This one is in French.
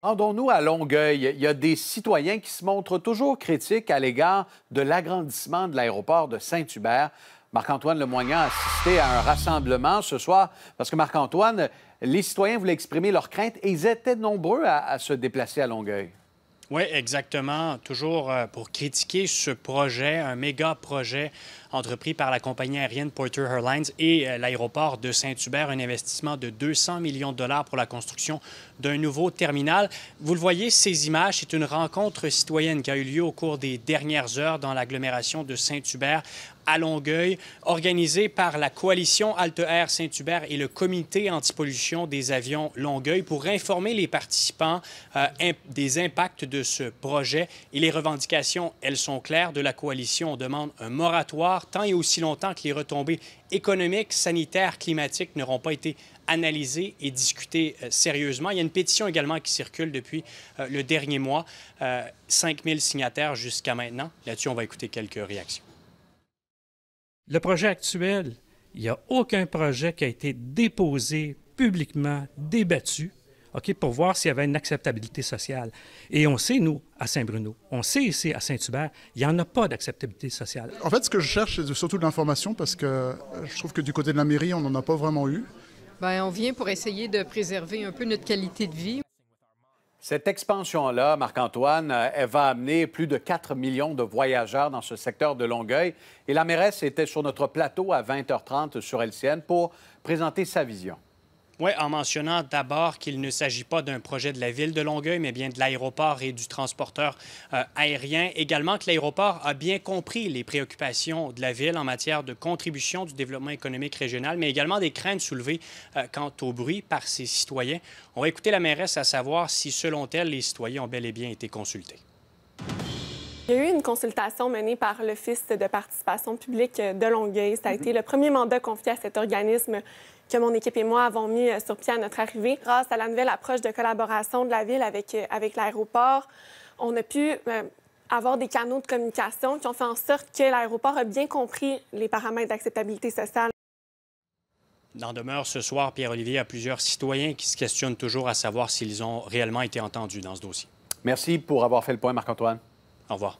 Rendons-nous à Longueuil. Il y a des citoyens qui se montrent toujours critiques à l'égard de l'agrandissement de l'aéroport de Saint-Hubert. Marc-Antoine Lemoignan a assisté à un rassemblement ce soir parce que Marc-Antoine, les citoyens voulaient exprimer leurs craintes et ils étaient nombreux à, à se déplacer à Longueuil. Oui, exactement. Toujours euh, pour critiquer ce projet, un méga projet entrepris par la compagnie aérienne Porter Airlines et euh, l'aéroport de Saint-Hubert, un investissement de 200 millions de dollars pour la construction d'un nouveau terminal. Vous le voyez, ces images, c'est une rencontre citoyenne qui a eu lieu au cours des dernières heures dans l'agglomération de Saint-Hubert à Longueuil, organisée par la coalition Alte Air Saint-Hubert et le comité anti-pollution des avions Longueuil pour informer les participants euh, des impacts de ce projet. Et les revendications, elles sont claires de la coalition. On demande un moratoire tant et aussi longtemps que les retombées économiques, sanitaires, climatiques n'auront pas été analysées et discutées euh, sérieusement. Il y a une pétition également qui circule depuis euh, le dernier mois, 5000 euh, signataires jusqu'à maintenant. Là-dessus, on va écouter quelques réactions. Le projet actuel, il n'y a aucun projet qui a été déposé publiquement, débattu pour voir s'il y avait une acceptabilité sociale. Et on sait, nous, à Saint-Bruno, on sait ici, à Saint-Hubert, il n'y en a pas d'acceptabilité sociale. En fait, ce que je cherche, c'est surtout de l'information parce que euh, je trouve que du côté de la mairie, on n'en a pas vraiment eu. Bien, on vient pour essayer de préserver un peu notre qualité de vie. Cette expansion-là, Marc-Antoine, euh, elle va amener plus de 4 millions de voyageurs dans ce secteur de Longueuil. Et la mairesse était sur notre plateau à 20h30 sur LCN pour présenter sa vision. Oui, en mentionnant d'abord qu'il ne s'agit pas d'un projet de la ville de Longueuil, mais bien de l'aéroport et du transporteur euh, aérien. Également que l'aéroport a bien compris les préoccupations de la ville en matière de contribution du développement économique régional, mais également des craintes soulevées euh, quant au bruit par ses citoyens. On va écouter la mairesse à savoir si, selon elle, les citoyens ont bel et bien été consultés. Il y a eu une consultation menée par l'Office de participation publique de Longueuil. Ça a mhm. été le premier mandat confié à cet organisme que mon équipe et moi avons mis euh, sur pied à notre arrivée. Grâce à la nouvelle approche de collaboration de la ville avec, euh, avec l'aéroport, on a pu euh, avoir des canaux de communication qui ont fait en sorte que l'aéroport a bien compris les paramètres d'acceptabilité sociale. Dans demeure ce soir, Pierre-Olivier, a plusieurs citoyens qui se questionnent toujours à savoir s'ils ont réellement été entendus dans ce dossier. Merci pour avoir fait le point, Marc-Antoine. Au revoir.